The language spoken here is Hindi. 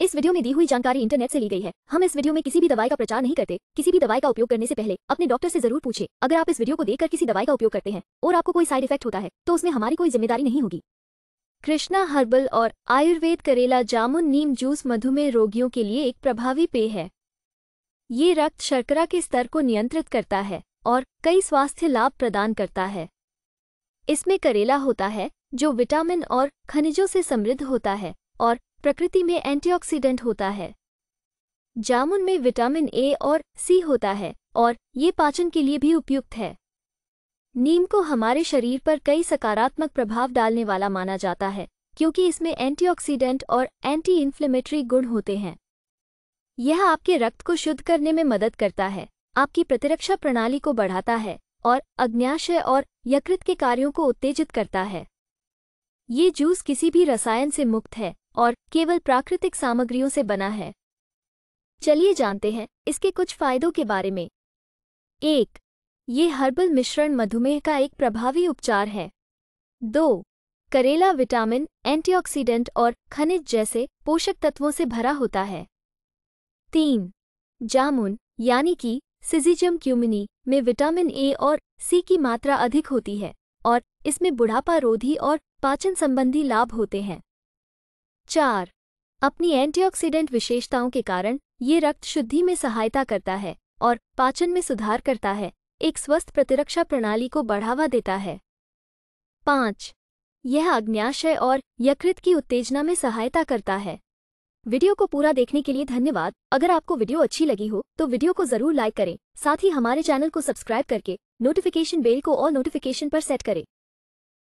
इस वीडियो में दी हुई जानकारी इंटरनेट से ली गई है हम इस वीडियो में किसी भी दवाई का प्रचार नहीं करते किसी भी दवाई का उपयोग करने से पहले अपने डॉक्टर से जरूर पूछे अगर आप इस वीडियो को देखकर किसी दवाई का उपयोग करते हैं और आपको कोई साइड इफेक्ट होता है तो उसमें हमारी कोई जिम्मेदारी नहीं होगी कृष्णा हर्बल और आयुर्वेद करेला जामुन नीम जूस मधुमेह रोगियों के लिए एक प्रभावी पेय है ये रक्त शर्करा के स्तर को नियंत्रित करता है और कई स्वास्थ्य लाभ प्रदान करता है इसमें करेला होता है जो विटामिन और खनिजों से समृद्ध होता है और प्रकृति में एंटीऑक्सीडेंट होता है जामुन में विटामिन ए और सी होता है और ये पाचन के लिए भी उपयुक्त है नीम को हमारे शरीर पर कई सकारात्मक प्रभाव डालने वाला माना जाता है क्योंकि इसमें एंटीऑक्सीडेंट और एंटी इन्फ्लेमेटरी गुण होते हैं यह आपके रक्त को शुद्ध करने में मदद करता है आपकी प्रतिरक्षा प्रणाली को बढ़ाता है और अग्न्याशय और यकृत के कार्यों को उत्तेजित करता है ये जूस किसी भी रसायन से मुक्त है और केवल प्राकृतिक सामग्रियों से बना है चलिए जानते हैं इसके कुछ फायदों के बारे में एक ये हर्बल मिश्रण मधुमेह का एक प्रभावी उपचार है दो करेला विटामिन एंटीऑक्सीडेंट और खनिज जैसे पोषक तत्वों से भरा होता है तीन जामुन यानी कि सिजिजम क्यूमिनी में विटामिन ए और सी की मात्रा अधिक होती है और इसमें बुढ़ापा रोधी और पाचन संबंधी लाभ होते हैं चार अपनी एंटीऑक्सीडेंट विशेषताओं के कारण ये रक्त शुद्धि में सहायता करता है और पाचन में सुधार करता है एक स्वस्थ प्रतिरक्षा प्रणाली को बढ़ावा देता है पाँच यह अग्न्याशय और यकृत की उत्तेजना में सहायता करता है वीडियो को पूरा देखने के लिए धन्यवाद अगर आपको वीडियो अच्छी लगी हो तो वीडियो को जरूर लाइक करें साथ ही हमारे चैनल को सब्सक्राइब करके नोटिफिकेशन बेल को और नोटिफिकेशन पर सेट करें